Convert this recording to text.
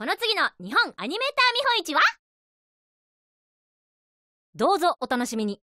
この次の日本アニメーター見本市はどうぞお楽しみに